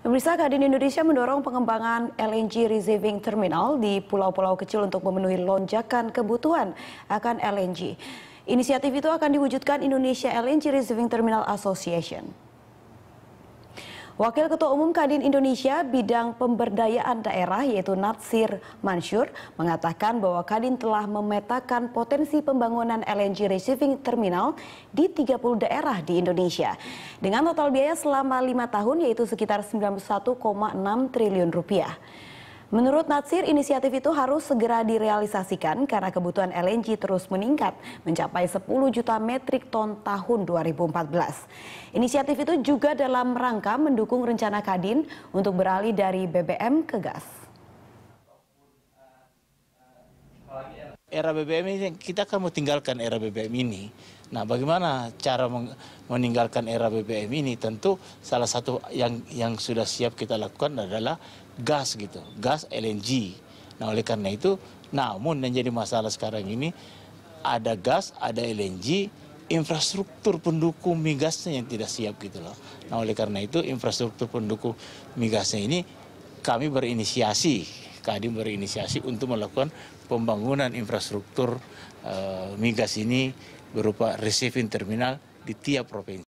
Pemirsa Kadin Indonesia mendorong pengembangan LNG receiving terminal di pulau-pulau kecil untuk memenuhi lonjakan kebutuhan akan LNG. Inisiatif itu akan diwujudkan Indonesia LNG Receiving Terminal Association. Wakil Ketua Umum Kadin Indonesia bidang pemberdayaan daerah yaitu Natsir Mansur mengatakan bahwa Kadin telah memetakan potensi pembangunan LNG receiving terminal di 30 daerah di Indonesia dengan total biaya selama lima tahun yaitu sekitar 91,6 triliun rupiah. Menurut Natsir, inisiatif itu harus segera direalisasikan karena kebutuhan LNG terus meningkat mencapai 10 juta metrik ton tahun 2014. Inisiatif itu juga dalam rangka mendukung rencana Kadin untuk beralih dari BBM ke gas. Era BBM ini kita akan mau tinggalkan era BBM ini. Nah, bagaimana cara meninggalkan era BBM ini? Tentu salah satu yang yang sudah siap kita lakukan adalah gas gitu, gas LNG. Nah oleh karena itu, namun yang jadi masalah sekarang ini ada gas, ada LNG, infrastruktur pendukung migasnya yang tidak siap gitu loh. Nah oleh karena itu infrastruktur pendukung migasnya ini kami berinisiasi, Kadin berinisiasi untuk melakukan pembangunan infrastruktur e, eh, migas ini berupa receiving terminal di tiap provinsi.